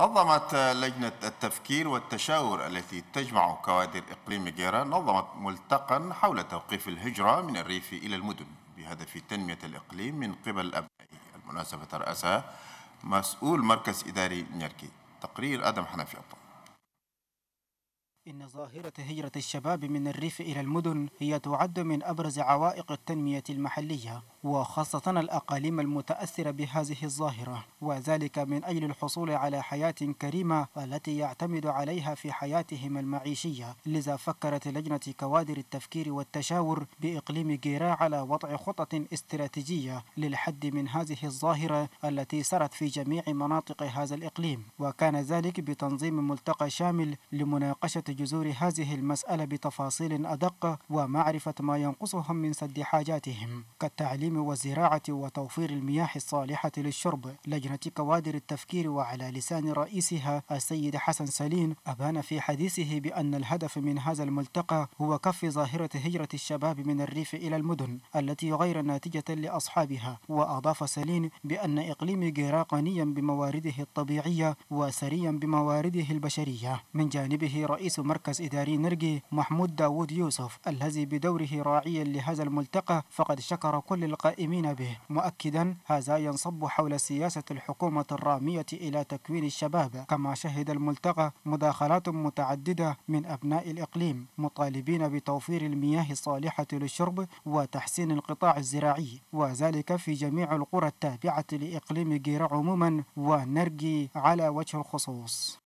نظمت لجنة التفكير والتشاور التي تجمع كوادر إقليم جيرا نظمت ملتقا حول توقيف الهجرة من الريف إلى المدن بهدف تنمية الإقليم من قبل أبنائه المناسبة رأسها مسؤول مركز إداري نيركي تقرير أدم حنفي أبطال إن ظاهرة هجرة الشباب من الريف إلى المدن هي تعد من أبرز عوائق التنمية المحلية وخاصة الأقاليم المتأثرة بهذه الظاهرة وذلك من أجل الحصول على حياة كريمة التي يعتمد عليها في حياتهم المعيشية لذا فكرت لجنة كوادر التفكير والتشاور بإقليم جيرا على وضع خطط استراتيجية للحد من هذه الظاهرة التي سرت في جميع مناطق هذا الإقليم وكان ذلك بتنظيم ملتقى شامل لمناقشة جذور هذه المسألة بتفاصيل أدق ومعرفة ما ينقصهم من سد حاجاتهم كالتعليم والزراعة وتوفير المياه الصالحة للشرب لجنة كوادر التفكير وعلى لسان رئيسها السيد حسن سليم أبان في حديثه بأن الهدف من هذا الملتقى هو كف ظاهرة هجرة الشباب من الريف إلى المدن التي غير ناتجة لأصحابها وأضاف سليم بأن إقليم جيرا غنيا بموارده الطبيعية وسريا بموارده البشرية من جانبه رئيس مركز إداري نرجي محمود داوود يوسف الذي بدوره راعيا لهذا الملتقى فقد شكر كل القائمين به مؤكدا هذا ينصب حول سياسة الحكومة الرامية إلى تكوين الشباب كما شهد الملتقى مداخلات متعددة من أبناء الإقليم مطالبين بتوفير المياه الصالحة للشرب وتحسين القطاع الزراعي وذلك في جميع القرى التابعة لإقليم جيرا عموما ونرجي على وجه الخصوص